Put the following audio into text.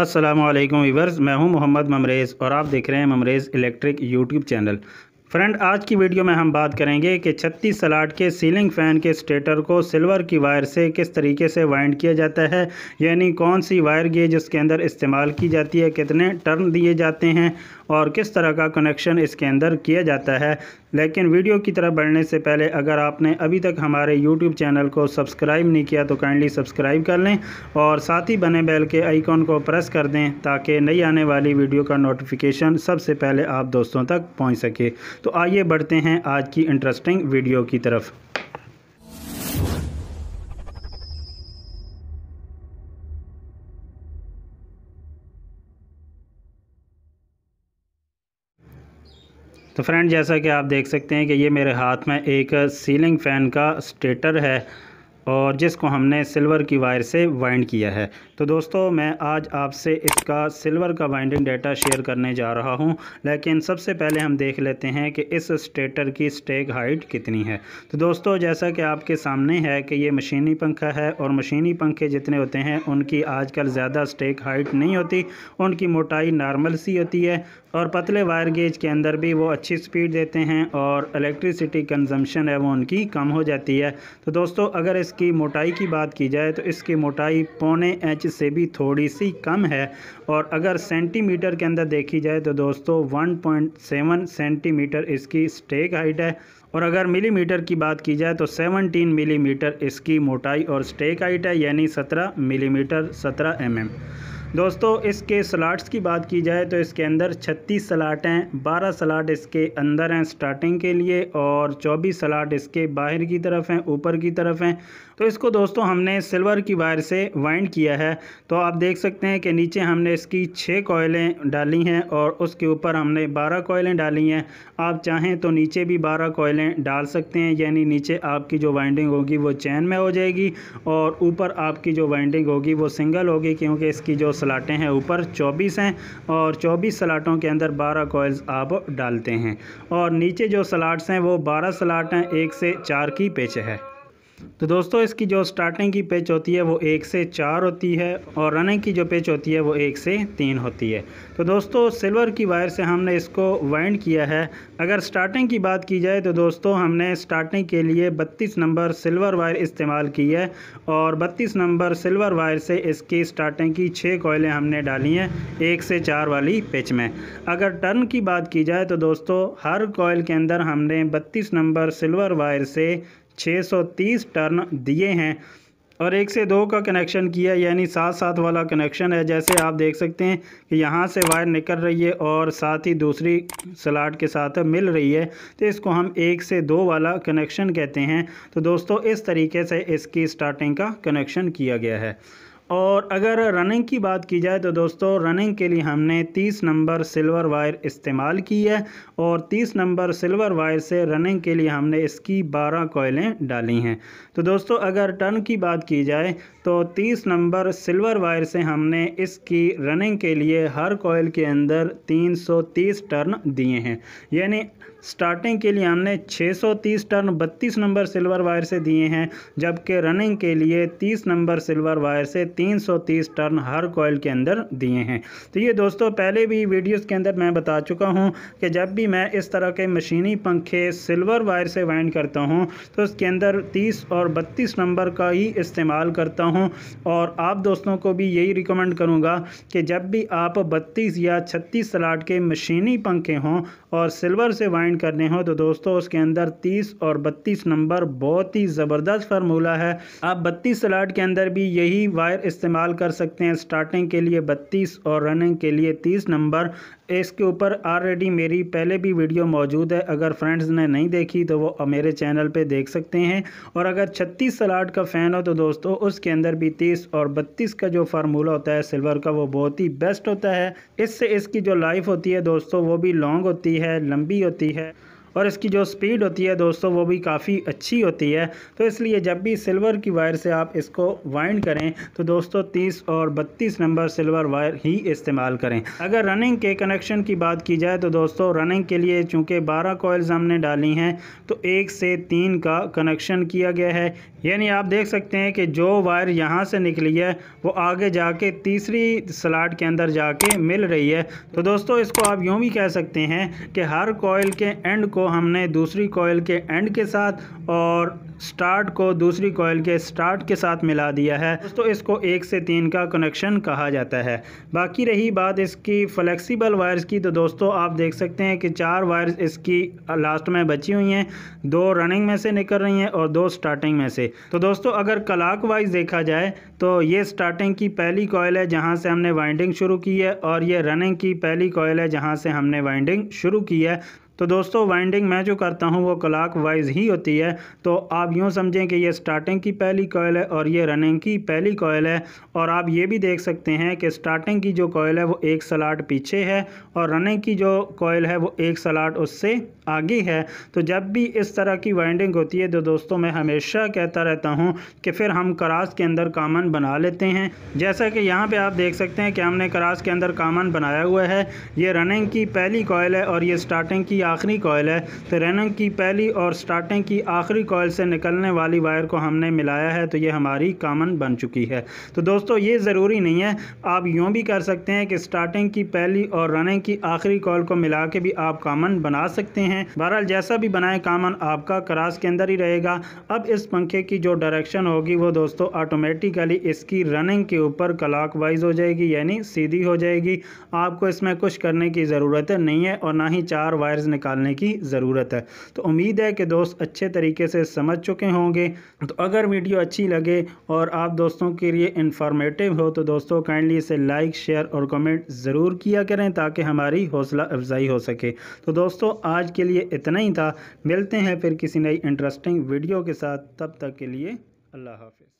अस्सलाम वालेकुम वीवर्स मैं हूं मोहम्मद ममरेज़ और आप देख रहे हैं ममरेज़ इलेक्ट्रिक यूट्यूब चैनल फ्रेंड आज की वीडियो में हम बात करेंगे कि 36 सलाट के सीलिंग फ़ैन के स्टेटर को सिल्वर की वायर से किस तरीके से वाइंड किया जाता है यानी कौन सी वायर गेज इसके अंदर इस्तेमाल की जाती है कितने टर्न दिए जाते हैं और किस तरह का कनेक्शन इसके अंदर किया जाता है लेकिन वीडियो की तरफ बढ़ने से पहले अगर आपने अभी तक हमारे यूट्यूब चैनल को सब्सक्राइब नहीं किया तो काइंडली सब्सक्राइब कर लें और साथ ही बने बेल के आइकॉन को प्रेस कर दें ताकि नई आने वाली वीडियो का नोटिफिकेशन सबसे पहले आप दोस्तों तक पहुँच सके तो आइए बढ़ते हैं आज की इंटरेस्टिंग वीडियो की तरफ तो फ्रेंड जैसा कि आप देख सकते हैं कि ये मेरे हाथ में एक सीलिंग फ़ैन का स्टेटर है और जिसको हमने सिल्वर की वायर से वाइंड किया है तो दोस्तों मैं आज आपसे इसका सिल्वर का वाइंडिंग डाटा शेयर करने जा रहा हूं लेकिन सबसे पहले हम देख लेते हैं कि इस स्टेटर की स्टेक हाइट कितनी है तो दोस्तों जैसा कि आपके सामने है कि ये मशीनी पंखा है और मशीनी पंखे जितने होते हैं उनकी आज ज़्यादा स्टेक हाइट नहीं होती उनकी मोटाई नॉर्मल सी होती है और पतले वायर गेज के अंदर भी वो अच्छी स्पीड देते हैं और इलेक्ट्रिसिटी कंजम्पशन है वो उनकी कम हो जाती है तो दोस्तों अगर इस इसकी मोटाई की बात की जाए तो इसकी मोटाई पौने इंच से भी थोड़ी सी कम है और अगर सेंटीमीटर के अंदर देखी जाए तो दोस्तों 1.7 सेंटीमीटर इसकी स्टेक हाइट है और अगर मिलीमीटर की बात की जाए तो 17 मिलीमीटर इसकी मोटाई और स्टेक हाइट है यानी 17 मिलीमीटर 17 एम mm. दोस्तों इसके स्लाट्स की बात की जाए तो इसके अंदर 36 सलाट हैं 12 सलाट इसके अंदर हैं स्टार्टिंग के लिए और 24 सलाट इसके बाहर की तरफ हैं ऊपर की तरफ हैं तो इसको दोस्तों हमने सिल्वर की वायर से वाइंड किया है तो आप देख सकते हैं कि नीचे हमने इसकी छः कोयलें डाली हैं और उसके ऊपर हमने बारह कोयलें डाली हैं आप चाहें तो नीचे भी बारह कोयलें डाल सकते हैं यानी नीचे आपकी जो वाइंडिंग होगी वो चैन में हो जाएगी और ऊपर आपकी जो वाइंडिंग होगी वो सिंगल होगी क्योंकि इसकी जो सलाटें हैं ऊपर 24 हैं और 24 सलाटों के अंदर 12 कोयल्स आप डालते हैं और नीचे जो सलाट्स हैं वो 12 सलाट हैं एक से चार की पेच है तो दोस्तों इसकी जो स्टार्टिंग की पेच होती है वो एक से चार होती है और रनिंग की जो पेच होती है वो एक से तीन होती है तो दोस्तों सिल्वर की वायर से हमने इसको वाइंड किया है अगर स्टार्टिंग की बात की जाए तो दोस्तों हमने स्टार्टिंग के लिए बत्तीस नंबर सिल्वर वायर इस्तेमाल की है और बत्तीस नंबर सिल्वर वायर से इसकी स्टार्टिंग की छः कोयलें हमने डाली हैं एक से चार वाली पिच में अगर टर्न की बात की जाए तो दोस्तों हर कोयल के अंदर हमने बत्तीस नंबर सिल्वर वायर से 630 टर्न दिए हैं और एक से दो का कनेक्शन किया यानी सात सात वाला कनेक्शन है जैसे आप देख सकते हैं कि यहाँ से वायर निकल रही है और साथ ही दूसरी स्लाट के साथ मिल रही है तो इसको हम एक से दो वाला कनेक्शन कहते हैं तो दोस्तों इस तरीके से इसकी स्टार्टिंग का कनेक्शन किया गया है और अगर रनिंग की बात की जाए तो दोस्तों रनिंग के लिए हमने 30 नंबर सिल्वर वायर इस्तेमाल की है और 30 नंबर सिल्वर वायर से रनिंग के लिए हमने इसकी 12 कोयलें डाली हैं तो दोस्तों अगर टर्न की बात की जाए तो 30 नंबर सिल्वर वायर से हमने इसकी रनिंग के लिए हर कोयल के अंदर 330 टर्न दिए हैं यानी स्टार्टिंग के लिए हमने 630 टर्न 32 नंबर सिल्वर वायर से दिए हैं जबकि रनिंग के लिए 30 नंबर सिल्वर वायर से 330 टर्न हर कोयल के अंदर दिए हैं तो ये दोस्तों पहले भी वीडियोस के अंदर मैं बता चुका हूँ कि जब भी मैं इस तरह के मशीनी पंखे सिल्वर वायर से वाइंड करता हूँ तो उसके अंदर तीस और बत्तीस नंबर का ही इस्तेमाल करता हूँ और आप दोस्तों को भी यही रिकमेंड करूँगा कि जब भी आप बत्तीस या छत्तीस सलाट के मशीनी पंखे हों और सिल्वर से वाइंड करने हो तो दोस्तों उसके अंदर तीस और बत्तीस नंबर बहुत ही ज़बरदस्त फार्मूला है आप बत्तीस सलाड के अंदर भी यही वायर इस्तेमाल कर सकते हैं स्टार्टिंग के लिए बत्तीस और रनिंग के लिए तीस नंबर इसके ऊपर ऑलरेडी मेरी पहले भी वीडियो मौजूद है अगर फ्रेंड्स ने नहीं देखी तो वो मेरे चैनल पे देख सकते हैं और अगर 36 सलाड का फ़ैन हो तो दोस्तों उसके अंदर भी 30 और 32 का जो फार्मूला होता है सिल्वर का वो बहुत ही बेस्ट होता है इससे इसकी जो लाइफ होती है दोस्तों वो भी लॉन्ग होती है लंबी होती है और इसकी जो स्पीड होती है दोस्तों वो भी काफ़ी अच्छी होती है तो इसलिए जब भी सिल्वर की वायर से आप इसको वाइंड करें तो दोस्तों तीस और बत्तीस नंबर सिल्वर वायर ही इस्तेमाल करें अगर रनिंग के कनेक्शन की बात की जाए तो दोस्तों रनिंग के लिए चूँकि बारह कोयल्स हमने डाली हैं तो एक से तीन का कनेक्शन किया गया है यानी आप देख सकते हैं कि जो वायर यहाँ से निकली है वो आगे जाके तीसरी स्लाट के अंदर जाके मिल रही है तो दोस्तों इसको आप यूँ भी कह सकते हैं कि हर कोयल के एंड को हमने दूसरी कॉयल के एंड के साथ और स्टार्ट को दूसरी कॉयल के स्टार्ट के साथ मिला दिया है दोस्तों इसको एक से तीन का कनेक्शन कहा जाता है बाकी रही बात इसकी फ्लेक्सिबल वायर्स की तो दोस्तों आप देख सकते हैं कि चार वायर्स इसकी लास्ट में बची हुई हैं दो रनिंग में से निकल रही हैं और दो स्टार्टिंग में से तो दोस्तों अगर क्लाक वाइज देखा जाए तो ये स्टार्टिंग की पहली कॉयल है जहाँ से हमने वाइंडिंग शुरू की है और ये रनिंग की पहली कॉयल है जहाँ से हमने वाइंडिंग शुरू की है तो दोस्तों वाइंडिंग मैं जो करता हूँ वो क्लाक वाइज ही होती है तो आप यूँ समझें कि ये स्टार्टिंग की पहली कॉयल है और ये रनिंग की पहली कॉयल है और आप ये भी देख सकते हैं कि स्टार्टिंग की जो कॉयल है वो एक सलाट पीछे है और रनिंग की जो कोयल है वो एक सलाट उससे आगे है तो जब भी इस तरह की वाइंडिंग होती है तो दोस्तों मैं हमेशा कहता रहता हूँ कि फिर हम करास के अंदर कामन बना लेते हैं जैसा कि यहाँ पर आप देख सकते हैं कि हमने करास के अंदर कामन बनाया हुआ है ये रनिंग की पहली कॉयल है और ये स्टार्टिंग की आखिरी कॉयल है तो रनिंग की पहली और स्टार्टिंग की आखिरी कॉयल से निकलने वाली वायर को हमने मिलाया है तो ये हमारी कामन बन चुकी है तो दोस्तों ये ज़रूरी नहीं है आप यूँ भी कर सकते हैं कि स्टार्टिंग की पहली और रनिंग की आखिरी कॉल को मिला के भी आप कामन बना सकते हैं बहरहाल जैसा भी बनाए कामन आपका क्रास के अंदर ही रहेगा अब इस पंखे की जो डायरेक्शन होगी वो दोस्तों ऑटोमेटिकली इसकी रनिंग के ऊपर क्लाक वाइज हो जाएगी यानी सीधी हो जाएगी आपको इसमें कुछ करने की ज़रूरत नहीं है और ना ही चार वायर्स निकालने की ज़रूरत है तो उम्मीद है कि दोस्त अच्छे तरीके से समझ चुके होंगे तो अगर वीडियो अच्छी लगे और आप दोस्तों के लिए इन्फॉर्मेटिव हो तो दोस्तों काइंडली इसे लाइक शेयर और कमेंट ज़रूर किया करें ताकि हमारी हौसला अफजाई हो सके तो दोस्तों आज के लिए इतना ही था मिलते हैं फिर किसी नई इंटरेस्टिंग वीडियो के साथ तब तक के लिए अल्लाह हाफिज़